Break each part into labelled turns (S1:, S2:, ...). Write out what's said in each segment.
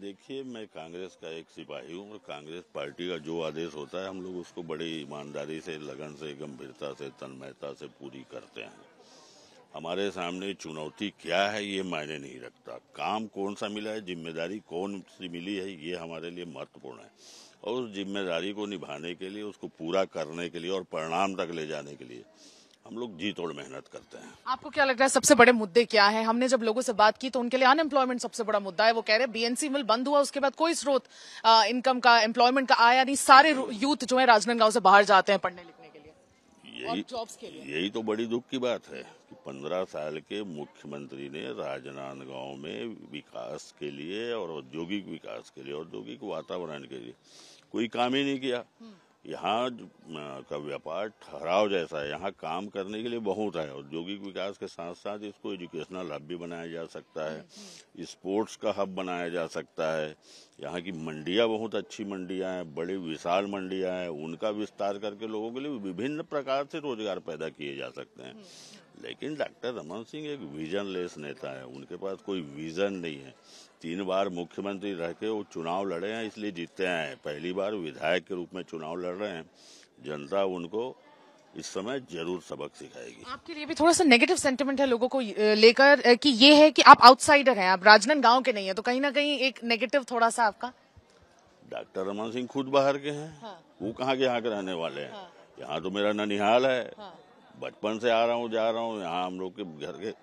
S1: देखिए मैं कांग्रेस का एक सिपाही हूँ और कांग्रेस पार्टी का जो आदेश होता है हम लोग उसको बड़ी ईमानदारी से लगन से गंभीरता से तन्मयता से पूरी करते हैं हमारे सामने चुनौती क्या है ये मायने नहीं रखता काम कौन सा मिला है जिम्मेदारी कौन सी मिली है ये हमारे लिए महत्वपूर्ण है और उस जिम्मेदारी को निभाने के लिए उसको पूरा करने के लिए और परिणाम तक ले जाने के लिए हम लोग जी तोड़ मेहनत करते हैं
S2: आपको क्या लग रहा है सबसे बड़े मुद्दे क्या है हमने जब लोगों से बात की तो उनके लिए अनएम्प्लॉयमेंट सबसे बड़ा मुद्दा है वो कह रहे हैं बीएनसी मिल बंद हुआ उसके बाद कोई स्रोत इनकम का एम्प्लॉयमेंट का आया नहीं सारे यूथ जो है राजनांदगांव से बाहर जाते हैं पढ़ने लिखने के
S1: लिए यही जॉब्स के लिए यही तो बड़ी दुख की बात है कि पंद्रह साल के मुख्यमंत्री ने राजनांदगांव में विकास के लिए और औद्योगिक विकास के लिए औद्योगिक वातावरण के लिए कोई काम ही नहीं किया हम्म। यहाँ का व्यापार ठहराव जैसा है यहाँ काम करने के लिए बहुत है औद्योगिक विकास के साथ साथ इसको एजुकेशनल हब भी बनाया जा सकता है स्पोर्ट्स का हब बनाया जा सकता है यहाँ की मंडियाँ बहुत अच्छी मंडियाँ हैं बड़े विशाल मंडियाँ हैं उनका विस्तार करके लोगों के लिए विभिन्न प्रकार से रोजगार पैदा किए जा सकते हैं लेकिन डॉक्टर रमन सिंह एक लेस नेता है उनके पास कोई विजन नहीं है तीन बार मुख्यमंत्री रह के वो चुनाव लड़े हैं इसलिए जीतते हैं पहली बार विधायक के रूप में चुनाव लड़ रहे हैं जनता उनको इस समय जरूर सबक सिखाएगी आपके
S2: लिए भी थोड़ा सा नेगेटिव सेंटिमेंट है लोगों को लेकर कि ये है कि आप आउटसाइडर हैं आप राजनंद गांव के नहीं है तो कहीं ना कहीं एक नेगेटिव थोड़ा सा आपका
S1: डॉक्टर रमन सिंह खुद बाहर के हैं हाँ। वो कहाँ के यहाँ के रहने वाले हैं हाँ। यहाँ तो मेरा ननिहाल है हाँ। बचपन से आ रहा हूँ जा रहा हूँ यहाँ हम लोग के घर के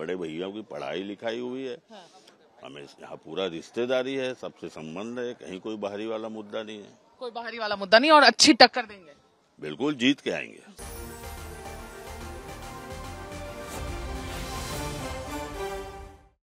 S1: बड़े भैया की पढ़ाई लिखाई हुई है हाँ। हमें यहाँ पूरा रिश्तेदारी है सबसे संबंध है कहीं कोई बाहरी वाला मुद्दा नहीं है
S2: कोई बाहरी वाला मुद्दा नहीं और अच्छी टक्कर देंगे
S1: बिल्कुल जीत के आएंगे